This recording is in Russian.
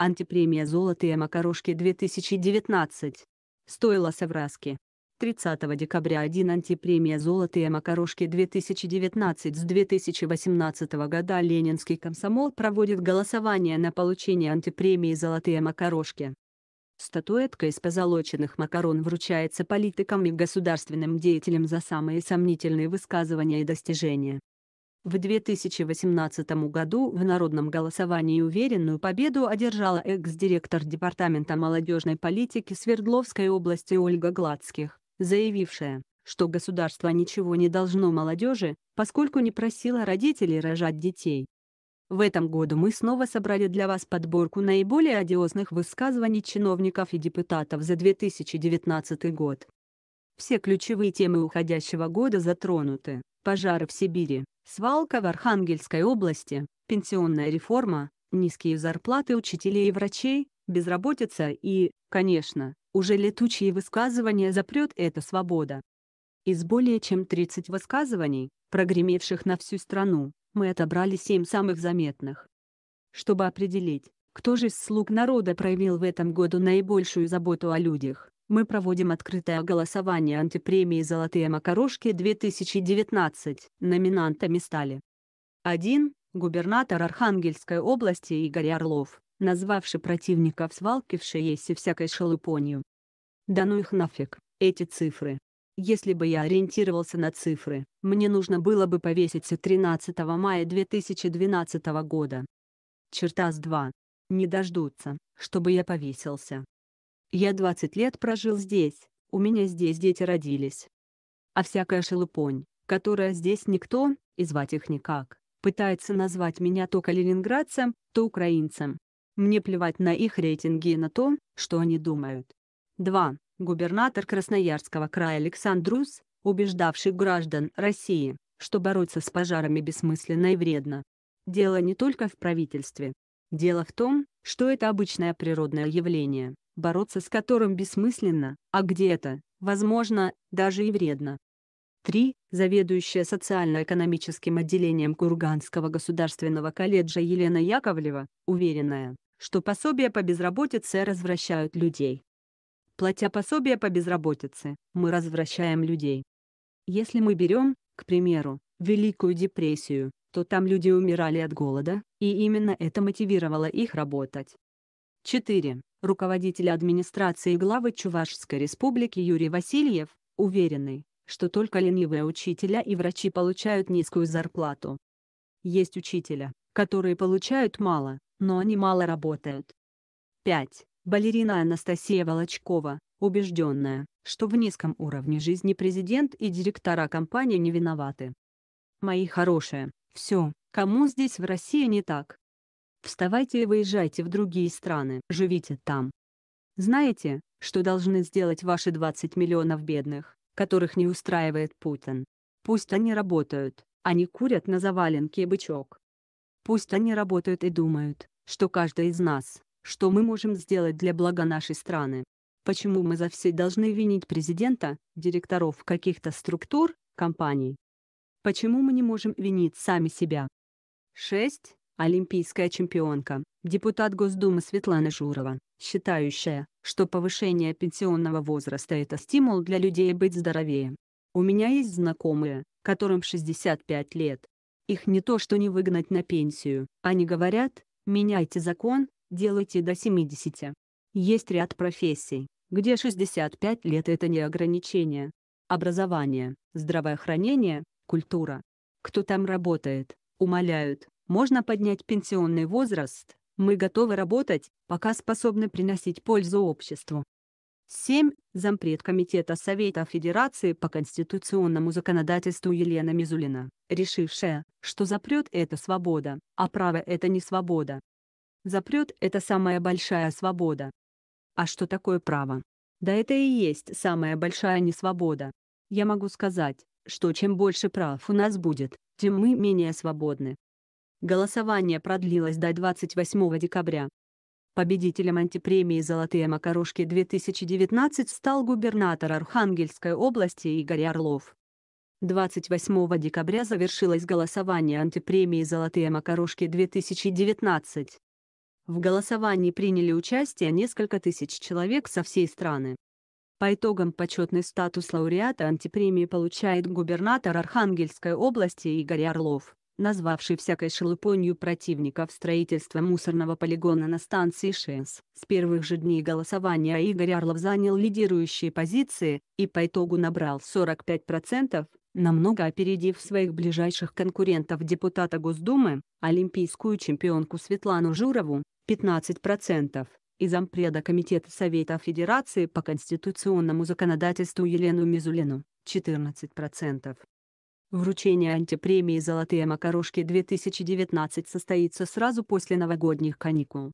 Антипремия Золотые макарошки-2019». Стоило совраски. 30 декабря 1 антипремия Золотые макарошки-2019» с 2018 года Ленинский комсомол проводит голосование на получение антипремии «Золотые макарошки». Статуэтка из позолоченных макарон вручается политикам и государственным деятелям за самые сомнительные высказывания и достижения. В 2018 году в народном голосовании уверенную победу одержала экс-директор Департамента молодежной политики Свердловской области Ольга Гладских, заявившая, что государство ничего не должно молодежи, поскольку не просило родителей рожать детей. В этом году мы снова собрали для вас подборку наиболее одиозных высказываний чиновников и депутатов за 2019 год. Все ключевые темы уходящего года затронуты пожары в Сибири, свалка в Архангельской области, пенсионная реформа, низкие зарплаты учителей и врачей, безработица и, конечно, уже летучие высказывания запрет эта свобода. Из более чем 30 высказываний, прогремевших на всю страну, мы отобрали 7 самых заметных. Чтобы определить, кто же из слуг народа проявил в этом году наибольшую заботу о людях, мы проводим открытое голосование антипремии «Золотые макарошки-2019». Номинантами стали 1. Губернатор Архангельской области Игорь Орлов, назвавший противников свалкившиеся всякой шелупонью. Да ну их нафиг, эти цифры. Если бы я ориентировался на цифры, мне нужно было бы повеситься 13 мая 2012 года. Черта с 2. Не дождутся, чтобы я повесился. Я 20 лет прожил здесь, у меня здесь дети родились. А всякая шелупонь, которая здесь никто, и звать их никак, пытается назвать меня то калининградцем, то украинцем. Мне плевать на их рейтинги и на то, что они думают. 2. Губернатор Красноярского края Александрус, убеждавший граждан России, что бороться с пожарами бессмысленно и вредно. Дело не только в правительстве. Дело в том, что это обычное природное явление, бороться с которым бессмысленно, а где это, возможно, даже и вредно. 3. Заведующая социально-экономическим отделением Курганского государственного колледжа Елена Яковлева, уверенная, что пособия по безработице развращают людей. Платя пособия по безработице, мы развращаем людей. Если мы берем, к примеру, Великую депрессию, то там люди умирали от голода, и именно это мотивировало их работать. 4. Руководитель администрации главы Чувашской республики Юрий Васильев, уверенный, что только ленивые учителя и врачи получают низкую зарплату. Есть учителя, которые получают мало, но они мало работают. 5. Балерина Анастасия Волочкова, убежденная, что в низком уровне жизни президент и директора компании не виноваты. Мои хорошие, все, кому здесь в России не так? Вставайте и выезжайте в другие страны, живите там. Знаете, что должны сделать ваши 20 миллионов бедных, которых не устраивает Путин? Пусть они работают, они курят на заваленке бычок. Пусть они работают и думают, что каждый из нас, что мы можем сделать для блага нашей страны. Почему мы за все должны винить президента, директоров каких-то структур, компаний? Почему мы не можем винить сами себя? 6 олимпийская чемпионка, депутат Госдумы Светлана Журова, считающая, что повышение пенсионного возраста – это стимул для людей быть здоровее. У меня есть знакомые, которым 65 лет. Их не то что не выгнать на пенсию, они говорят, меняйте закон, делайте до 70. Есть ряд профессий, где 65 лет – это не ограничение. Образование, здравоохранение, культура. Кто там работает, умоляют, можно поднять пенсионный возраст, мы готовы работать, пока способны приносить пользу обществу. 7. Зампред Комитета Совета Федерации по конституционному законодательству Елена Мизулина, решившая, что запрет – это свобода, а право – это не свобода. Запрет – это самая большая свобода. А что такое право? Да это и есть самая большая несвобода. Я могу сказать, что чем больше прав у нас будет, тем мы менее свободны. Голосование продлилось до 28 декабря. Победителем антипремии «Золотые макарошки-2019» стал губернатор Архангельской области Игорь Орлов. 28 декабря завершилось голосование антипремии «Золотые макарошки-2019». В голосовании приняли участие несколько тысяч человек со всей страны. По итогам почетный статус лауреата антипремии получает губернатор Архангельской области Игорь Орлов назвавший всякой шелупонью противников строительства мусорного полигона на станции Шенс. С первых же дней голосования Игорь Орлов занял лидирующие позиции, и по итогу набрал 45%, намного опередив своих ближайших конкурентов депутата Госдумы, олимпийскую чемпионку Светлану Журову, 15%, и зампреда Комитета Совета Федерации по конституционному законодательству Елену Мизулину, 14%. Вручение антипремии «Золотые макарошки-2019» состоится сразу после новогодних каникул.